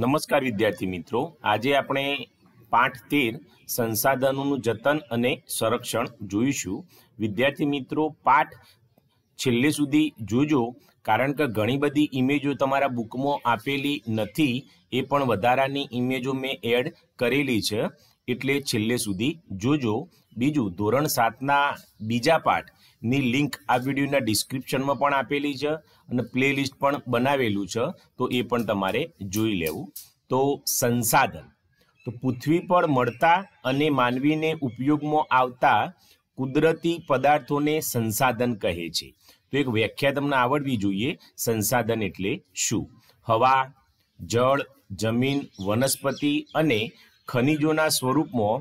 નમસ્કાર વિદ્યાર્થી મિત્રો આજે આપણે પાઠ તેર સંસાધનોનું જતન અને સંરક્ષણ જોઈશું વિદ્યાર્થી મિત્રો પાઠ છેલ્લે સુધી જોજો કારણ કે ઘણી બધી ઇમેજો તમારા બુકમાં આપેલી નથી એ પણ વધારાની ઇમેજો મેં એડ કરેલી છે એટલે છેલ્લે સુધી જોજો બીજું ધોરણ સાતના બીજા પાઠ ની લિંક આ વિડીયોના ડિસ્ક્રિપ્શનમાં પણ આપેલી છે અને પ્લેલિસ્ટ પણ બનાવેલું છે તો એ પણ તમારે જોઈ લેવું તો સંસાધન તો પૃથ્વી પર મળતા અને માનવીને ઉપયોગમાં આવતા કુદરતી પદાર્થોને સંસાધન કહે છે તો એક વ્યાખ્યા તમને આવડવી જોઈએ સંસાધન એટલે શું હવા જળ જમીન વનસ્પતિ અને ખનિજોના સ્વરૂપમાં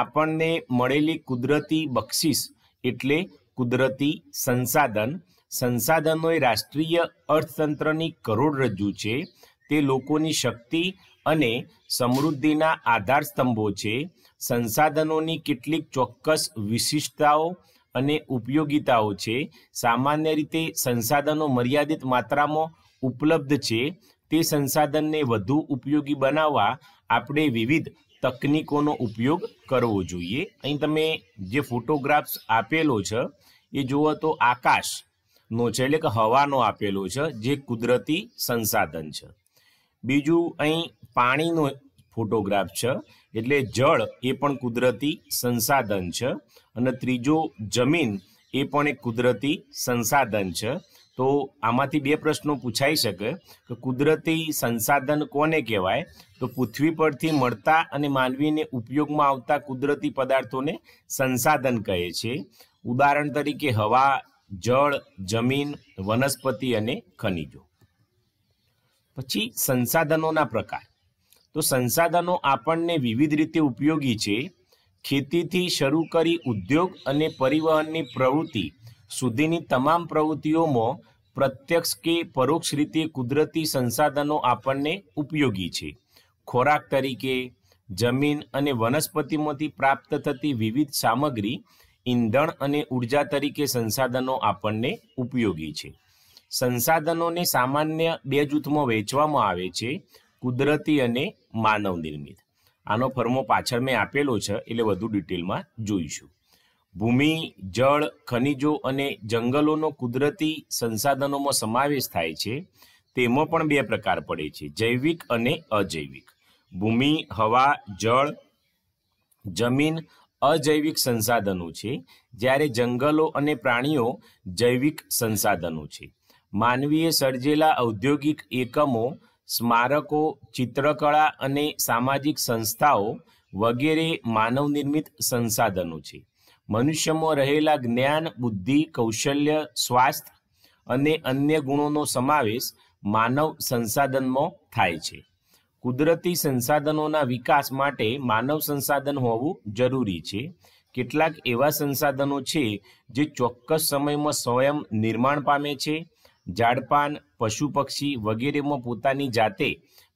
આપણને મળેલી કુદરતી બક્ષિસ એટલે કુદરતી સંસાધન સંસાધનો એ રાષ્ટ્રીય અર્થતંત્રની કરોડરજ્જુ છે તે લોકોની શક્તિ અને સમૃદ્ધિના આધારસ્તંભો છે સંસાધનોની કેટલીક ચોક્કસ વિશિષ્ટતાઓ અને ઉપયોગિતાઓ છે સામાન્ય રીતે સંસાધનો મર્યાદિત માત્રામાં ઉપલબ્ધ છે તે સંસાધનને વધુ ઉપયોગી બનાવવા આપણે વિવિધ તકનીકોનો ઉપયોગ કરવો જોઈએ અહીં તમે જે ફોટોગ્રાફ્સ આપેલો છે એ જુઓ તો આકાશનો છે એટલે કે હવાનો આપેલો છે જે કુદરતી સંસાધન છે બીજું અહીં પાણીનો ફોટોગ્રાફ છે એટલે જળ એ પણ કુદરતી સંસાધન છે અને ત્રીજો જમીન એ પણ એક કુદરતી સંસાધન છે તો આમાંથી બે પ્રશ્નો પૂછાઈ શકે કે કુદરતી સંસાધન કોને કહેવાય તો પૃથ્વી પરથી મળતા અને માનવીને ઉપયોગમાં આવતા કુદરતી પદાર્થોને સંસાધન કહે છે ઉદાહરણ તરીકે હવા જળ જમીન વનસ્પતિ અને ખનિજો પછી સંસાધનોના પ્રકાર તો સંસાધનો આપણને વિવિધ રીતે ઉપયોગી છે ખેતીથી શરૂ કરી ઉદ્યોગ અને પરિવહનની પ્રવૃત્તિ સુધીની તમામ પ્રવૃત્તિઓમાં પ્રત્યક્ષ કે પરોક્ષ રીતે કુદરતી સંસાધનો આપણને ઉપયોગી છે ખોરાક તરીકે જમીન અને વનસ્પતિમાંથી પ્રાપ્ત થતી વિવિધ સામગ્રી ઈંધણ અને ઉર્જા તરીકે સંસાધનો આપણને ઉપયોગી છે સંસાધનોને સામાન્ય બે જૂથમાં વહેંચવામાં આવે છે કુદરતી અને માનવ નિર્મિત આનો ફર્મો પાછળ મેં આપેલો છે એટલે વધુ ડિટેલમાં જોઈશું ભૂમિ જળ ખનિજો અને જંગલોનો કુદરતી સંસાધનોમાં સમાવેશ થાય છે તેમાં પણ બે પ્રકાર પડે છે જૈવિક અને અજૈવિક ભૂમિ હવા જળ જમીન અજૈવિક સંસાધનો છે જ્યારે જંગલો અને પ્રાણીઓ જૈવિક સંસાધનો છે માનવીએ સર્જેલા ઔદ્યોગિક એકમો સ્મારકો ચિત્રકળા અને સામાજિક સંસ્થાઓ વગેરે માનવ નિર્મિત સંસાધનો છે મનુષ્યમાં રહેલા જ્ઞાન બુદ્ધિ કૌશલ્ય સ્વાસ્થ્ય અને અન્ય ગુણોનો સમાવેશ માનવ સંસાધનમાં થાય છે કુદરતી સંસાધનોના વિકાસ માટે માનવ સંસાધન હોવું જરૂરી છે કેટલાક એવા સંસાધનો છે જે ચોક્કસ સમયમાં સ્વયં નિર્માણ પામે છે ઝાડપાન પશુ પક્ષી વગેરેમાં પોતાની જાતે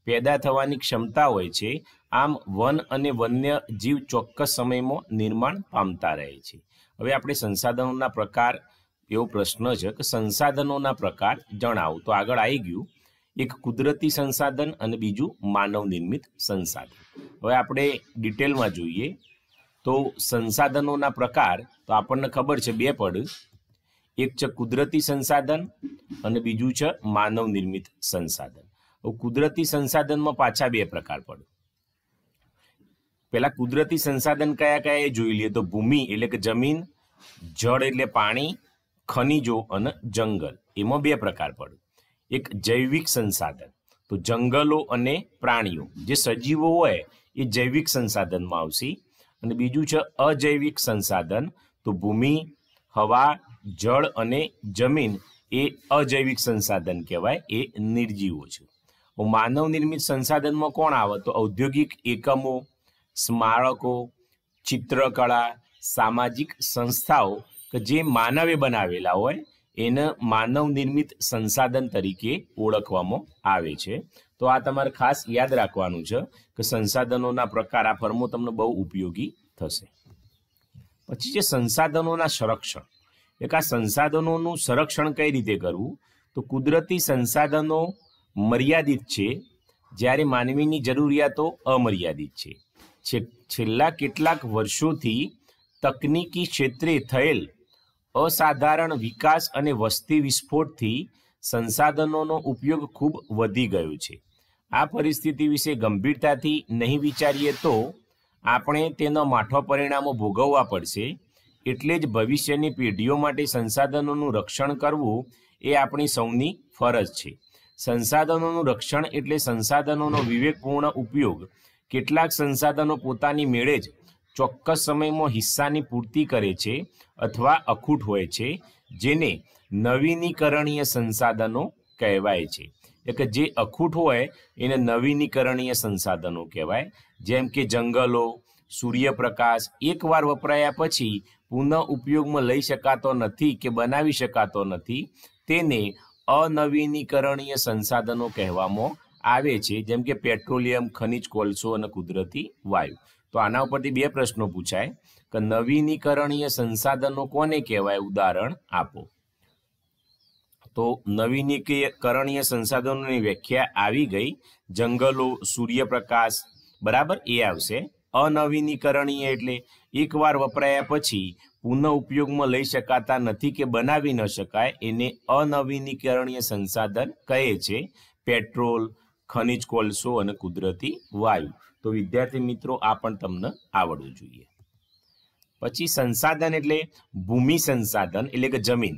પેદા થવાની ક્ષમતા હોય છે આમ વન અને વન્ય જીવ ચોક્કસ સમયમાં નિર્માણ પામતા રહે છે હવે આપણે સંસાધનોના પ્રકાર એવો પ્રશ્ન છે કે સંસાધનોના પ્રકાર જણાવો તો આગળ આવી ગયું એક કુદરતી સંસાધન અને બીજું માનવ નિર્મિત સંસાધન હવે આપણે ડિટેલમાં જોઈએ તો સંસાધનોના પ્રકાર તો આપણને ખબર છે બે પડ એક છે કુદરતી સંસાધન અને બીજું છે માનવ નિર્મિત સંસાધન કુદરતી સંસાધનમાં પાછા બે પ્રકાર પડે પહેલા કુદરતી સંસાધન કયા કયા એ જોઈ લઈએ તો ભૂમિ એટલે કે જમીન જળ એટલે પાણી ખનિજો અને જંગલ એમાં બે પ્રકાર પડે એક જૈવિક સંસાધન તો જંગલો અને પ્રાણીઓ જે સજીવો હોય એ જૈવિક સંસાધનમાં આવશે અને બીજું છે અજૈવિક સંસાધન તો ભૂમિ હવા જળ અને જમીન એ અજૈવિક સંસાધન કહેવાય એ નિર્જીવો છે માનવ નિર્મિત સંસાધનમાં કોણ આવે તો ઔદ્યોગિક એકમો સ્મારકો ચિત્રકળા સામાજિક સંસ્થાઓ કે જે માનવે બનાવેલા હોય એને માનવ નિર્મિત સંસાધન તરીકે ઓળખવામાં આવે છે તો આ તમારે ખાસ યાદ રાખવાનું છે કે સંસાધનોના પ્રકાર આ ફર્મો તમને બહુ ઉપયોગી થશે પછી છે સંસાધનોના સંરક્ષણ એક આ સંસાધનોનું સંરક્ષણ કઈ રીતે કરવું તો કુદરતી સંસાધનો મર્યાદિત છે જ્યારે માનવીની જરૂરિયાતો અમર્યાદિત છે છેલ્લા કેટલાક વર્ષોથી તકનીકી ક્ષેત્રે થયેલ અસાધારણ વિકાસ અને વસ્તી વિસ્ફોટથી સંસાધનોનો ઉપયોગ ખૂબ વધી ગયો છે આ પરિસ્થિતિ વિશે ગંભીરતાથી નહીં વિચારીએ તો આપણે તેનો માઠો પરિણામો ભોગવવા પડશે એટલે જ ભવિષ્યની પેઢીઓ માટે સંસાધનોનું રક્ષણ કરવું એ આપણી સૌની ફરજ છે સંસાધનોનું રક્ષણ એટલે સંસાધનોનો વિવેકપૂર્ણ ઉપયોગ કેટલાક સંસાધનો પોતાની મેળે જ ચોક્કસ સમયમાં હિસ્સાની પૂર્તિ કરે છે અથવા અખૂટ હોય છે જેને નવીનીકરણીય સંસાધનો કહેવાય છે એટલે જે અખૂટ હોય એને નવીનીકરણીય સંસાધનો કહેવાય જેમ કે જંગલો સૂર્યપ્રકાશ એકવાર વપરાયા પછી પુનઃ ઉપયોગમાં લઈ શકાતો નથી કે બનાવી શકાતો નથી તેને અનવીનીકરણીય સંસાધનો કહેવામાં આવે છે જેમ કે પેટ્રોલિયમ ખનિજ કોલસો અને કુદરતી વાયુ તો આના ઉપરથી બે પ્રશ્નો પૂછાય કે નવીનીકરણીય સંસાધનો કોને કહેવાય ઉદાહરણ આપો તો નવીનીકરણીય સંસાધનોની વ્યાખ્યા આવી ગઈ જંગલો સૂર્યપ્રકાશ બરાબર એ આવશે અનવીનીકરણીય એટલે એકવાર વપરાયા પછી પુનઃ ઉપયોગમાં લઈ શકાતા નથી કે બનાવી ન શકાય એને અનવીનીકરણીય સંસાધન કહે છે પેટ્રોલ ખનિજ કોલસો અને કુદરતી વાયુ તો વિદ્યાર્થી મિત્રો આ પણ તમને આવડવું જોઈએ પછી સંસાધન એટલે ભૂમિ સંસાધન એટલે કે જમીન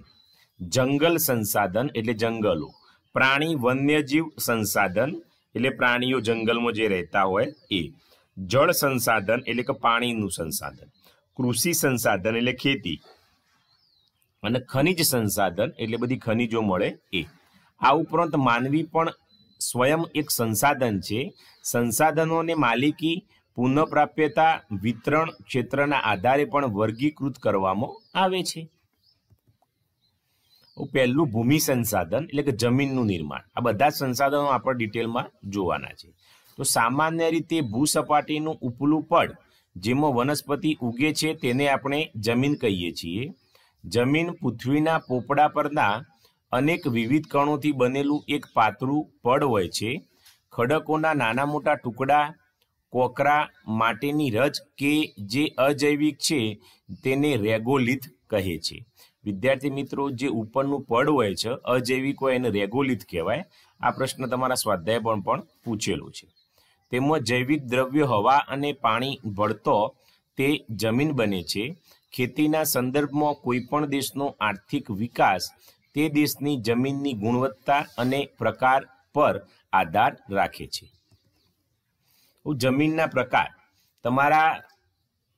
જંગલ સંસાધન એટલે જંગલો પ્રાણી વન્યજીવ સંસાધન એટલે પ્રાણીઓ જંગલમાં જે રહેતા હોય એ જળ સંસાધન એટલે કે પાણીનું સંસાધન કૃષિ સંસાધન એટલે ખેતી અને ખનિજ સંસાધન એટલે બધી ખનિજો મળે એ આ ઉપરાંત માનવી પણ સ્વયં એક સંસાધન છે સંસાધનોને માલિકી પુનઃપ્રાપ્યતા વિતરણ ક્ષેત્રના આધારે પણ વર્ગીકૃત કરવામાં આવે છે પહેલું ભૂમિ સંસાધન એટલે કે જમીનનું નિર્માણ આ બધા સંસાધનો આપણે ડિટેલમાં જોવાના છે તો સામાન્ય રીતે ભૂસપાટીનું ઉપલું પડ જેમાં વનસ્પતિ ઉગે છે તેને આપણે જમીન કહીએ છીએ જમીન પૃથ્વીના પોપડા પરના અનેક વિવિધ કણોથી બનેલું એક પાતળું પડ હોય છે ખડકોના નાના મોટા ટુકડા કોકરા માટેની રજ કે જે અજૈવિક છે તેને રેગોલિથ કહે છે વિદ્યાર્થી મિત્રો જે ઉપરનું પડ હોય છે અજૈવિક હોય એને રેગોલિથ કહેવાય આ પ્રશ્ન તમારા સ્વાધ્યાય પણ પણ પૂછેલો છે તેમજ જૈવિક દ્રવ્ય હવા અને પાણી ભળતો તે જમીન બને છે ખેતીના સંદર્ભમાં કોઈપણ દેશનો આર્થિક વિકાસ તે દેશની જમીનની ગુણવત્તા અને પ્રકાર પર આધાર રાખે છે જમીનના પ્રકાર તમારા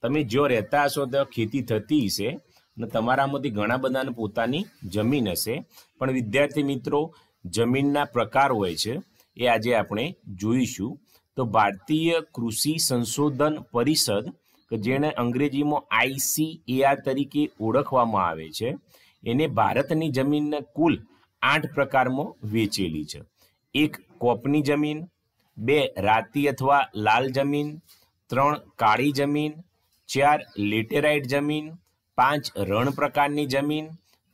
તમે જો રહેતા હશો તો ખેતી થતી હશે અને તમારામાંથી ઘણા બધાને પોતાની જમીન હશે પણ વિદ્યાર્થી મિત્રો જમીનના પ્રકાર હોય છે એ આજે આપણે જોઈશું તો ભારતીય કૃષિ સંશોધન પરિષદ કે જેને અંગ્રેજીમાં આઈસીએઆર તરીકે ઓળખવામાં આવે છે એને ભારતની જમીનના કુલ આઠ પ્રકારમાં વેચેલી છે એક કોપની જમીન બે રાતી અથવા લાલ જમીન ત્રણ કાળી જમીન ચાર લેટેરાઇટ જમીન પાંચ રણ પ્રકારની જમીન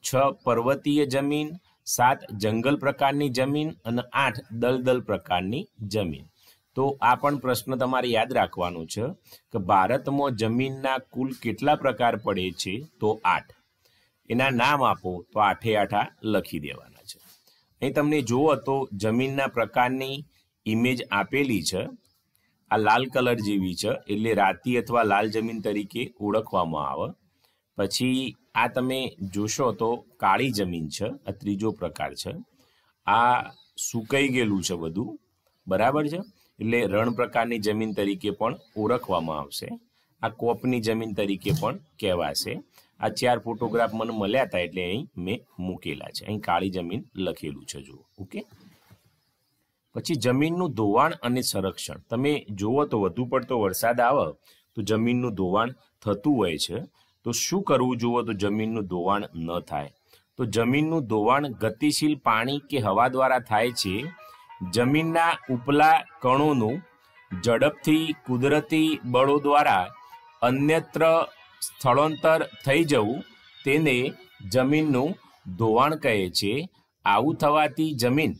છ પર્વતીય જમીન સાત જંગલ પ્રકારની જમીન અને આઠ દલદલ પ્રકારની જમીન તો આ પણ પ્રશ્ન તમારે યાદ રાખવાનો છે કે ભારતમાં જમીનના કુલ કેટલા પ્રકાર પડે છે તો આઠ એના નામ આપો તો આઠે આઠા લખી દેવાના છે અહીં તમને જુઓ તો જમીનના પ્રકારની ઇમેજ આપેલી છે આ લાલ કલર જેવી છે એટલે રાતી અથવા લાલ જમીન તરીકે ઓળખવામાં આવે પછી આ તમે જોશો તો કાળી જમીન છે આ ત્રીજો પ્રકાર છે આ સુકાઈ ગયેલું છે બધું બરાબર છે એટલે રણ પ્રકારની જમીન તરીકે પણ ઓળખવામાં આવશે આ કોપની જમીન તરીકે પણ કહેવાશે આ ચાર ફોટોગ્રાફ મને મળ્યા હતા એટલે અહીં મેં મૂકેલા છે અહીં કાળી જમીન લખેલું છે જુઓ ઓકે પછી જમીનનું ધોવાણ અને સંરક્ષણ તમે જુઓ તો વધુ પડતો વરસાદ આવે તો જમીનનું ધોવાણ થતું હોય છે તો શું કરવું જુઓ તો જમીનનું ધોવાણ ન થાય તો જમીનનું ધોવાણ ગતિશીલ પાણી કે હવા દ્વારા થાય છે જમીનના ઉપલા કણોનું ઝડપથી કુદરતી બળો દ્વારા અન્યત્ર સ્થળાંતર થઈ જવું તેને જમીનનું ધોવાણ કહે છે આવું થવાથી જમીન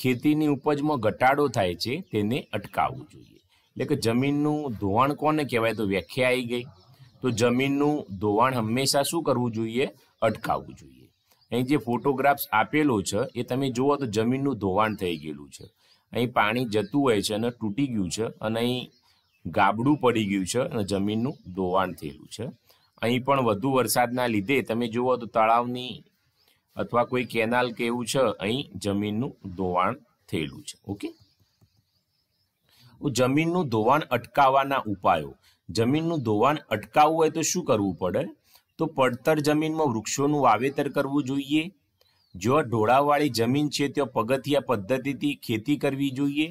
ખેતીની ઉપજમાં ઘટાડો થાય છે તેને અટકાવવું જોઈએ એટલે કે જમીનનું ધોવાણ કોને કહેવાય તો વ્યાખ્યા આવી ગઈ તો જમીનનું ધોવાણ હંમેશા શું કરવું જોઈએ અટકાવવું જોઈએ અહીં જે ફોટોગ્રાફ્સ આપેલો છે એ તમે જુઓ તો જમીનનું ધોવાણ થઈ ગયેલું છે અહીં પાણી જતું હોય છે અને તૂટી ગયું છે અને અહીં ગાબડું પડી ગયું છે અને જમીનનું ધોવાણ થયેલું છે અહીં પણ વધુ વરસાદના લીધે તમે જુઓ તો તળાવની અથવા કોઈ કેનાલ કે એવું છે અહીં જમીનનું ધોવાણ થયેલું છે ઓકે જમીનનું ધોવાણ અટકાવવાના ઉપાયો જમીનનું ધોવાણ અટકાવવું હોય તો શું કરવું પડે તો પડતર જમીનમાં વૃક્ષોનું વાવેતર કરવું જોઈએ જો ઢોળાવવાળી જમીન છે ત્યાં પગથિયા પદ્ધતિથી ખેતી કરવી જોઈએ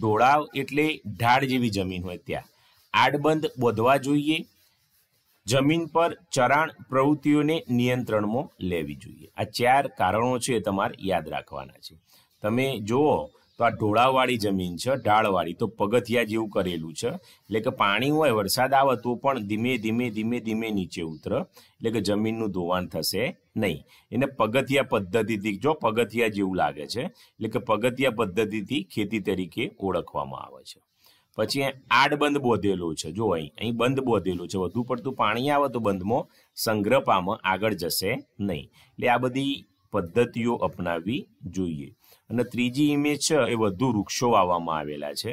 ઢોળાવ એટલે ઢાળ જેવી જમીન હોય ત્યાં આડબંધ બોધવા જોઈએ જમીન પર ચરાણ પ્રવૃત્તિઓને નિયંત્રણમાં લેવી જોઈએ આ ચાર કારણો છે તમારે યાદ રાખવાના છે તમે જુઓ આ ઢોળાવાળી જમીન છે ઢાળવાળી તો પગથિયા જેવું કરેલું છે એટલે કે પાણી હોય વરસાદ આવે તો પણ ધીમે ધીમે ધીમે ધીમે નીચે ઉતરે એટલે કે જમીનનું ધોવાણ થશે નહીં એને પગથિયા પદ્ધતિથી જો પગથિયા જેવું લાગે છે એટલે કે પગથિયા પદ્ધતિથી ખેતી તરીકે ઓળખવામાં આવે છે પછી આડબંધ બોધેલો છે જો અહીં અહીં બંધ બોધેલો છે વધુ પડતું પાણી આવે તો બંધમાં સંગ્રહ પામ આગળ જશે નહીં એટલે આ બધી પદ્ધતિઓ અપનાવવી જોઈએ અને ત્રીજી ઇમેજ છે એ વધુ વૃક્ષો વાવવામાં આવેલા છે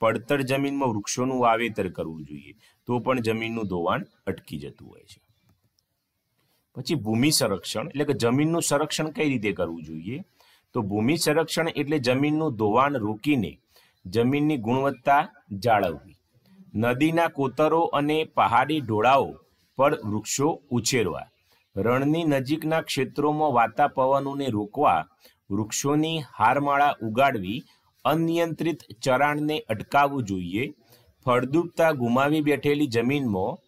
પડતર જમીનમાં વૃક્ષોનું વાવેતર કરવું જોઈએ તો પણ જમીનનું ધોવાણ અટકી જતું હોય છે પછી ભૂમિ સંરક્ષણ એટલે કે જમીનનું સંરક્ષણ કઈ રીતે કરવું જોઈએ તો ભૂમિ સંરક્ષણ એટલે જમીનનું ધોવાણ રોકીને જમીનની ગુણવત્તા જાળવવી નદીના કોતરો અને પહાડી ઢોળાઓ પર વૃક્ષો ઉછેરવા રણની નજીકના ક્ષેત્રોમાં વાતાપવનોને રોકવા વૃક્ષોની હારમાળા ઉગાડવી અનિયંત્રિત ચરાણને અટકાવવું જોઈએ ફળદ્રુપતા ગુમાવી બેઠેલી જમીનમાં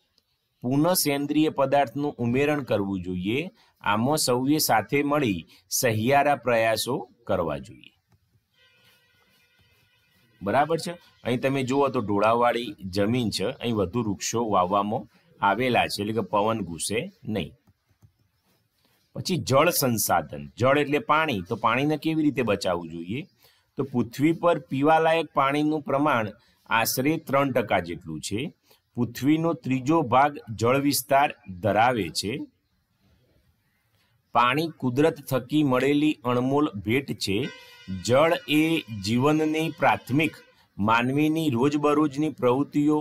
પુનઃસેન્દ્રિય પદાર્થનું ઉમેરણ કરવું જોઈએ આમાં સૌએ સાથે મળી સહિયારા પ્રયાસો કરવા જોઈએ બરાબર છે અહીં તમે જુઓ તો ઢોળાવાળી જમીન છે અહીં વધુ વૃક્ષો વાવવામાં આવેલા છે એટલે કે પવન ઘૂસે નહીં પછી જળ સંસાધન જળ એટલે પાણી તો પાણીને કેવી રીતે બચાવવું જોઈએ તો પૃથ્વી પર પીવાલાયક પાણીનું પ્રમાણ આશરે ત્રણ ટકા જેટલું છે પૃથ્વીનો ત્રીજો ભાગ જળ વિસ્તાર ધરાવે છે પાણી કુદરત થકી મળેલી અણમોલ ભેટ છે જળ એ જીવનની પ્રાથમિક માનવીની રોજબરોજની પ્રવૃત્તિઓ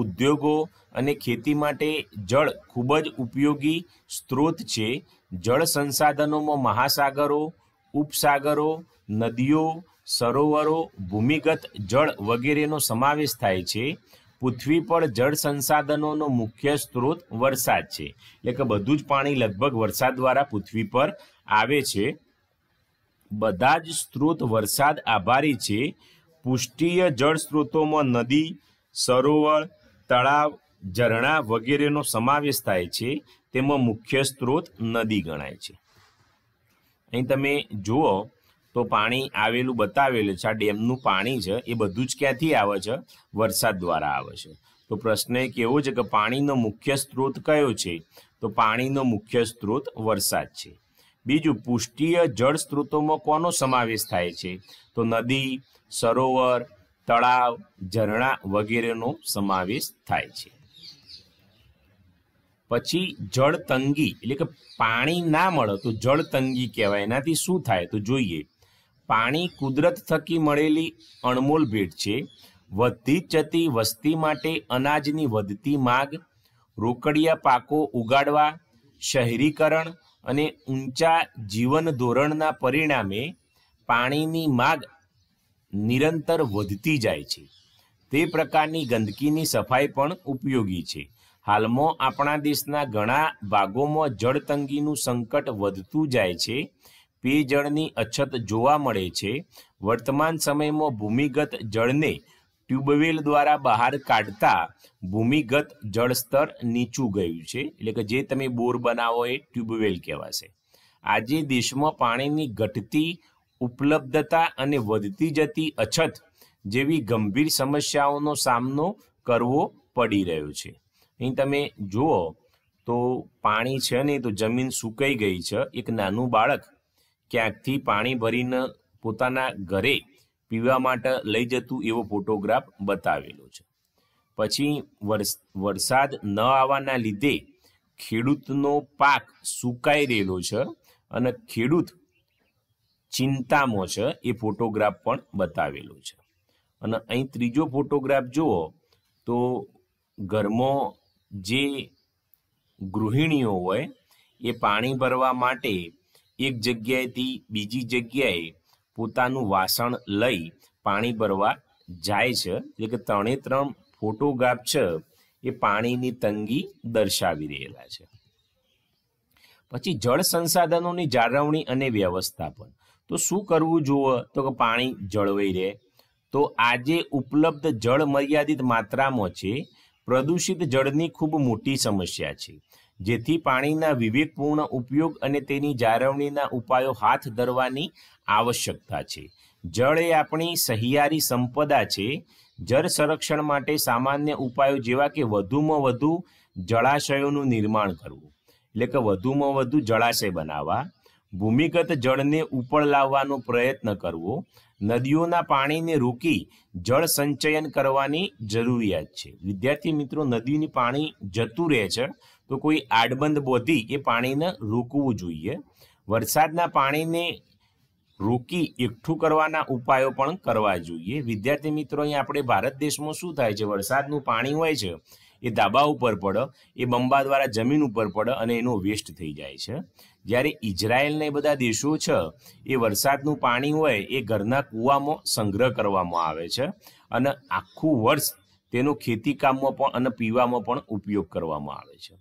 ઉદ્યોગો અને ખેતી માટે જળ ખૂબ જ ઉપયોગી સ્ત્રોત છે જળ સંસાધનોમાં મહાસાગરો ઉપસાગરો નદીઓ સરોવરો ભૂમિગત જળ વગેરેનો સમાવેશ થાય છે પૃથ્વી પર જળ સંસાધનોનો મુખ્ય સ્ત્રોત વરસાદ છે એટલે કે બધું જ પાણી લગભગ વરસાદ દ્વારા પૃથ્વી પર આવે છે બધા જ સ્ત્રોત વરસાદ આભારી છે પુષ્ટિય જળ સ્ત્રોતોમાં નદી સરોવર તળાવ ઝરણા વગેરેનો સમાવેશ થાય છે તેમાં મુખ્ય સ્ત્રોત નદી ગણાય છે અહીં તમે જુઓ તો પાણી આવેલું બતાવેલું છે આ ડેમનું પાણી છે એ બધું જ ક્યાંથી આવે છે વરસાદ દ્વારા આવે છે તો પ્રશ્ન એક એવો છે કે પાણીનો મુખ્ય સ્ત્રોત કયો છે તો પાણીનો મુખ્ય સ્ત્રોત વરસાદ છે બીજું પુષ્ટિય જળ સ્ત્રોતોમાં કોનો સમાવેશ થાય છે તો નદી સરોવર તળાવ ઝરણા વગેરેનો સમાવેશ થાય છે પછી જળ તંગી એટલે કે પાણી ના મળે તો જળ તંગી કહેવાય એનાથી શું થાય તો જોઈએ પાણી કુદરત થકી મળેલી અણમોલ ભેટ છે વધતી જતી વસ્તી માટે અનાજની વધતી માગ રોકડિયા પાકો ઉગાડવા શહેરીકરણ અને ઊંચા જીવન ધોરણના પરિણામે પાણીની માગ નિરંતર વધતી જાય છે તે પ્રકારની ગંદકીની સફાઈ પણ ઉપયોગી છે હાલમાં આપણા દેશના ઘણા ભાગોમાં જળતંગીનું સંકટ વધતું જાય છે પેયજળની અછત જોવા મળે છે વર્તમાન સમયમાં ભૂમિગત જળને ટ્યુબવેલ દ્વારા બહાર કાઢતા ભૂમિગત જળસ્તર નીચું ગયું છે એટલે કે જે તમે બોર બનાવો એ ટ્યુબવેલ કહેવાશે આજે દેશમાં પાણીની ઘટતી ઉપલબ્ધતા અને વધતી જતી અછત જેવી ગંભીર સમસ્યાઓનો સામનો કરવો પડી રહ્યો છે અહીં તમે જુઓ તો પાણી છે ને તો જમીન સુકાઈ ગઈ છે એક નાનું બાળક ક્યાંકથી પાણી ભરીને પોતાના ઘરે પીવા માટે લઈ જતું એવો ફોટોગ્રાફ બતાવેલો છે પછી વરસાદ ન આવવાના લીધે ખેડૂતનો પાક સુકાઈ રહેલો છે અને ખેડૂત ચિંતામાં છે એ ફોટોગ્રાફ પણ બતાવેલો છે અને અહીં ત્રીજો ફોટોગ્રાફ જુઓ તો ઘરમાં જે ગૃહિણીઓ હોય એ પાણી ભરવા માટે એક જગ્યાએથી બીજી જગ્યાએ પોતાનું વાસણ લઈ પાણી ભરવા જાય છે એટલે કે ત્રણે ત્રણ ફોટોગ્રાફ છે એ પાણીની તંગી દર્શાવી રહેલા છે પછી જળ સંસાધનોની જાળવણી અને વ્યવસ્થાપન તો શું કરવું જુઓ તો કે પાણી જળવાઈ રહે તો આજે ઉપલબ્ધ જળ મર્યાદિત માત્રામાં છે પ્રદૂષિત જળની ખૂબ મોટી સમસ્યા છે જેથી પાણીના વિવેકપૂર્ણ ઉપયોગ અને તેની જાળવણીના ઉપાયો હાથ ધરવાની આવશ્યકતા છે જળ એ આપણી સહિયારી સંપદા છે જળ સંરક્ષણ માટે સામાન્ય ઉપાયો જેવા કે વધુમાં વધુ જળાશયોનું નિર્માણ કરવું એટલે કે વધુમાં વધુ જળાશય બનાવવા ભૂમિગત જળને ઉપર લાવવાનો પ્રયત્ન કરવો નદીઓના પાણીને રોકી જળ સંચયન કરવાની જરૂરિયાત છે વિદ્યાર્થી મિત્રો નદીની પાણી જતું રહે છે તો કોઈ આડબંધ બોધી એ પાણીને રોકવું જોઈએ વરસાદના પાણીને રોકી એકઠું કરવાના ઉપાયો પણ કરવા જોઈએ વિદ્યાર્થી મિત્રો અહીં આપણે ભારત દેશમાં શું થાય છે વરસાદનું પાણી હોય છે એ ધાબા ઉપર પડે એ બંબા દ્વારા જમીન ઉપર પડે અને એનો વેસ્ટ થઈ જાય છે જ્યારે ઇઝરાયલને બધા દેશો છે એ વરસાદનું પાણી હોય એ ઘરના કૂવામાં સંગ્રહ કરવામાં આવે છે અને આખું વર્ષ તેનો ખેતી કામમાં પણ અને પીવામાં પણ ઉપયોગ કરવામાં આવે છે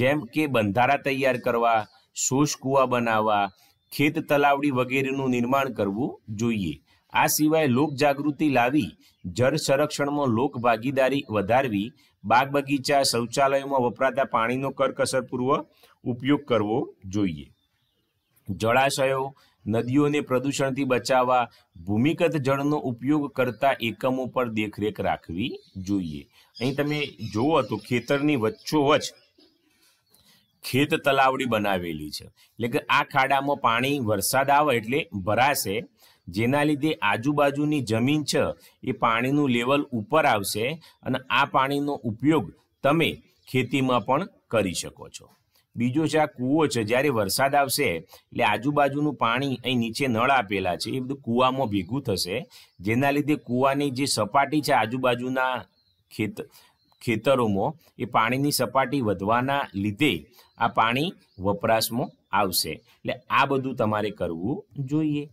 જેમ કે બંધારા તૈયાર કરવા શોષ કૂવા બનાવવા ખેત તલાવડી વગેરેનું નિર્માણ કરવું જોઈએ આ સિવાય લોક જાગૃતિ લાવી જળ સંરક્ષણમાં લોક ભાગીદારી વધારવી બાગ બગીચા શૌચાલયોમાં વપરાતા પાણીનો કરકસરપૂર્વક ઉપયોગ કરવો જોઈએ જળાશયો નદીઓને પ્રદૂષણથી બચાવવા ભૂમિગત જળનો ઉપયોગ કરતા એકમો પર દેખરેખ રાખવી જોઈએ અહીં તમે જુઓ તો ખેતરની વચ્ચોવચ ખેત તલાવડી બનાવેલી છે એટલે કે આ ખાડામાં પાણી વરસાદ આવે એટલે ભરાશે જેના લીધે આજુબાજુની જમીન છે એ પાણીનું લેવલ ઉપર આવશે અને આ પાણીનો ઉપયોગ તમે ખેતીમાં પણ કરી શકો છો બીજો છે આ કૂવો છે જ્યારે વરસાદ આવશે એટલે આજુબાજુનું પાણી અહીં નીચે નળ આપેલા છે એ બધું કૂવામાં ભેગું થશે જેના લીધે કૂવાની જે સપાટી છે આજુબાજુના ખેત ખેતરોમાં એ પાણીની સપાટી વધવાના લીધે આ પાણી વપરાશમાં આવશે એટલે આ બધું તમારે કરવું જોઈએ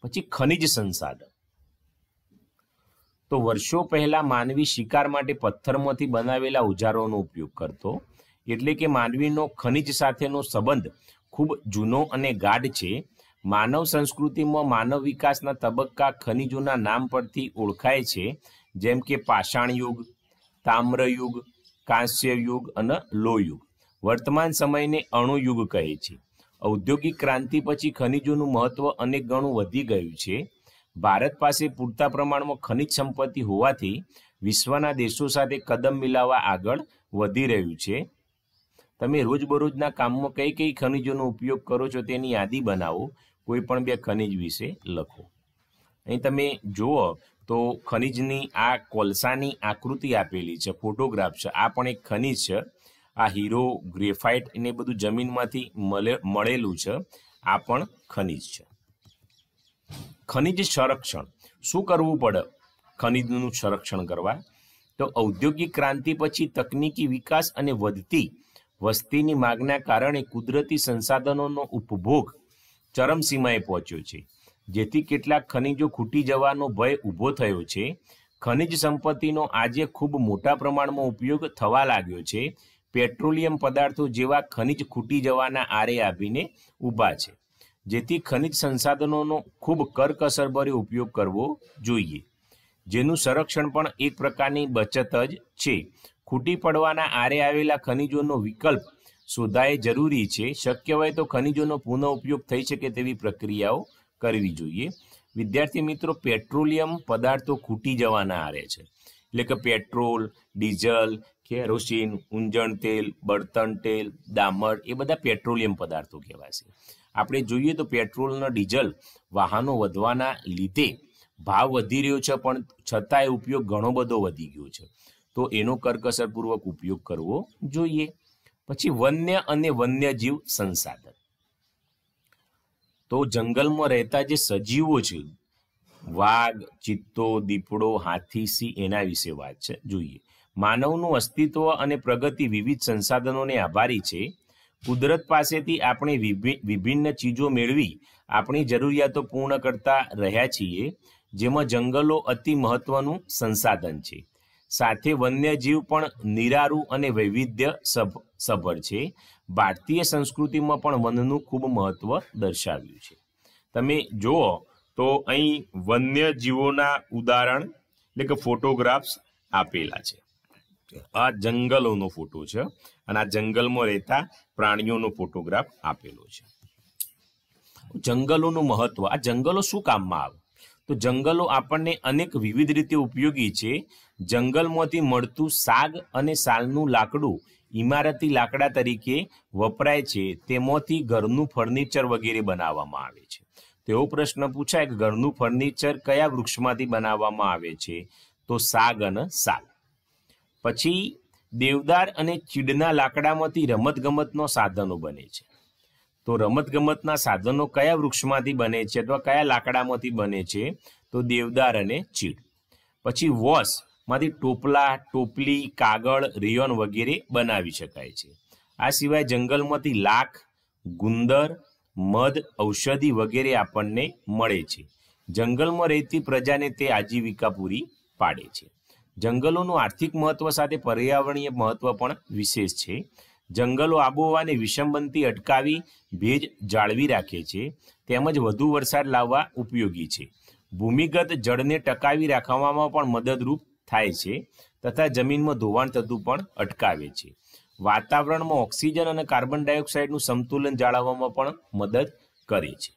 પછી ખનિજ સંસાધન તો વર્ષો પહેલા માનવી શિકાર માટે પથ્થરમાંથી બનાવેલા ઉજારોનો ઉપયોગ કરતો એટલે કે માનવીનો ખનિજ સાથેનો સંબંધ ખૂબ જૂનો અને ગાઢ છે માનવ સંસ્કૃતિમાં માનવ વિકાસના તબક્કા ખનિજોના નામ પરથી ઓળખાય છે જેમ કે પાષાણ યુગ તામ્રયુગ કાંસ્ય યુગ અને લોહ યુગ વર્તમાન સમયને અણુયુગ કહે છે ઔદ્યોગિક ક્રાંતિ પછી ખનિજોનું મહત્વ અનેક ગણું વધી ગયું છે ભારત પાસે પૂરતા પ્રમાણમાં ખનિજ સંપત્તિ હોવાથી વિશ્વના દેશો સાથે કદમ મિલાવવા આગળ વધી રહ્યું છે તમે રોજબરોજના કામમાં કઈ કઈ ખનિજોનો ઉપયોગ કરો છો તેની યાદી બનાવો કોઈ પણ બે ખનિજ વિશે લખો અહીં તમે જુઓ તો ખનિજની આ કોલસાની આકૃતિ આપેલી છે ફોટોગ્રાફ છે આ પણ એક ખનિજ છે આ હીરો ગ્રેફાઇટ ને બધું જમીનમાંથી મળેલું છે આ પણ ખનિજ છે ખનિજ સંરક્ષણ શું કરવું પડે ખનિજનું સંરક્ષણ કરવા તો ઔદ્યોગિક ક્રાંતિ પછી તકનીકી વિકાસ અને વધતી વસ્તીની માગના કારણે કુદરતી સંસાધનોનો ઉપભોગ ચરમસીમાએ પહોંચ્યો છે જેથી કેટલાક ખનિજો ખૂટી જવાનો ભય ઊભો થયો છે ખનિજ સંપત્તિનો આજે ખૂબ મોટા પ્રમાણમાં ઉપયોગ થવા લાગ્યો છે પેટ્રોલિયમ પદાર્થો જેવા ખનિજ ખૂટી જવાના આરે આપીને ઊભા છે જેથી ખનિજ સંસાધનોનો ખૂબ કરકસરભર્યો ઉપયોગ કરવો જોઈએ જેનું સંરક્ષણ પણ એક પ્રકારની બચત જ છે ખૂટી પડવાના આરે આવેલા ખનિજોનો વિકલ્પ શોધાય જરૂરી છે શક્ય હોય તો ખનિજોનો પુનઃ ઉપયોગ થઈ શકે તેવી પ્રક્રિયાઓ કરવી જોઈએ વિદ્યાર્થી મિત્રો પેટ્રોલિયમ પદાર્થો ખૂટી જવાના આરે છે એટલે કે પેટ્રોલ ડીઝલ કેરોસીન ઊંજણ તેલ બળતણ તેલ દામર એ બધા પેટ્રોલિયમ પદાર્થો કહેવાય છે આપણે જોઈએ તો પેટ્રોલના ડીઝલ વાહનો વધવાના લીધે ભાવ વધી રહ્યો છે પણ છતાંય ઉપયોગ ઘણો બધો વધી ગયો છે તો એનો કરકસરપૂર્વક ઉપયોગ કરવો જોઈએ પછી વન્ય અને વન્યજીવ સંસાધન તો જંગલમાં રહેતા જે સજીવો છે વાઘ ચિત્તો દીપડો હાથી સિંહ એના વિશે વાત છે જોઈએ માનવનું અસ્તિત્વ અને પ્રગતિ વિવિધ સંસાધનોને આભારી છે કુદરત પાસેથી આપણે વિભિન્ન ચીજો મેળવી આપણી જરૂરિયાતો પૂર્ણ કરતા રહ્યા છીએ જેમાં જંગલો અતિ મહત્વનું સંસાધન છે સાથે વન્યજીવ પણ નિરારું અને વૈવિધ્ય સભર છે ભારતીય સંસ્કૃતિમાં પણ વનનું ખૂબ મહત્વ દર્શાવ્યું છે તમે જુઓ તો અહીં વન્યજીવોના ઉદાહરણ એટલે કે ફોટોગ્રાફ્સ આપેલા છે આ જંગલોનો ફોટો છે અને આ જંગલમાં રહેતા પ્રાણીઓનો ફોટોગ્રાફ આપેલો છે જંગલોનું મહત્વ આ જંગલો શું કામમાં આવે તો જંગલો આપણને અનેક વિવિધ રીતે ઉપયોગી છે જંગલમાંથી મળતું સાગ અને સાલનું લાકડું ઇમારતી લાકડા તરીકે વપરાય છે તેમાંથી ઘરનું ફર્નિચર વગેરે બનાવવામાં આવે છે તેવો પ્રશ્ન પૂછાય કે ઘરનું ફર્નિચર કયા વૃક્ષમાંથી બનાવવામાં આવે છે તો સાગ અને સાલ પછી દેવદાર અને ચીડના લાકડામાંથી રમતગમતનો સાધનો બને છે તો રમતગમતના સાધનો કયા વૃક્ષમાંથી બને છે અથવા કયા લાકડામાંથી બને છે તો દેવદાર અને ચીડ પછી વોશમાંથી ટોપલા ટોપલી કાગળ રિયોન વગેરે બનાવી શકાય છે આ સિવાય જંગલમાંથી લાખ ગુંદર મધ ઔષધિ વગેરે આપણને મળે છે જંગલમાં રહેતી પ્રજાને તે આજીવિકા પૂરી પાડે છે જંગલોનું આર્થિક મહત્વ સાથે પર્યાવરણીય મહત્વ પણ વિશેષ છે જંગલો આબોહવાને વિષમબંધી અટકાવી ભેજ જાળવી રાખે છે તેમજ વધુ વરસાદ લાવવા ઉપયોગી છે ભૂમિગત જળને ટકાવી રાખવામાં પણ મદદરૂપ થાય છે તથા જમીનમાં ધોવાણ થતું પણ અટકાવે છે વાતાવરણમાં ઓક્સિજન અને કાર્બન ડાયોક્સાઇડનું સંતુલન જાળવવામાં પણ મદદ કરે છે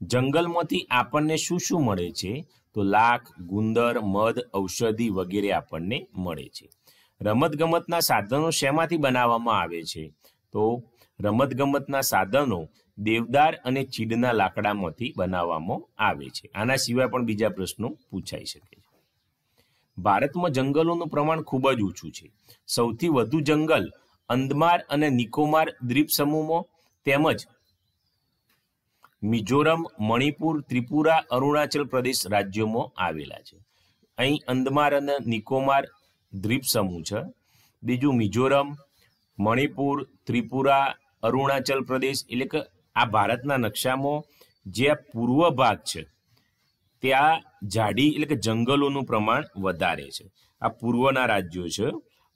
જંગલમાંથી આપણને શું શું મળે છે તો લાખ ગુંદર મધ ઔષધિ વગેરે આપણને મળે છે રમતગમતના સાધનો શેમાંથી બનાવવામાં આવે છે તો રમતગમતના સાધનો દેવદાર અને ચીડના લાકડામાંથી બનાવવામાં આવે છે આના સિવાય પણ બીજા પ્રશ્નો પૂછાઈ શકે છે ભારતમાં જંગલોનું પ્રમાણ ખૂબ જ ઓછું છે સૌથી વધુ જંગલ અંદમાર અને નિકોમાર દ્વીપ સમૂહમાં તેમજ મિઝોરમ મણિપુર ત્રિપુરા અરુણાચલ પ્રદેશ રાજ્યોમાં આવેલા છે અહીં અંદમાર અને નિકોમાર દ્વીપ સમૂહ છે બીજું મિઝોરમ મણિપુર ત્રિપુરા અરુણાચલ પ્રદેશ એટલે કે આ ભારતના નકશામાં જે પૂર્વ ભાગ છે ત્યાં ઝાડી એટલે કે જંગલોનું પ્રમાણ વધારે છે આ પૂર્વના રાજ્યો છે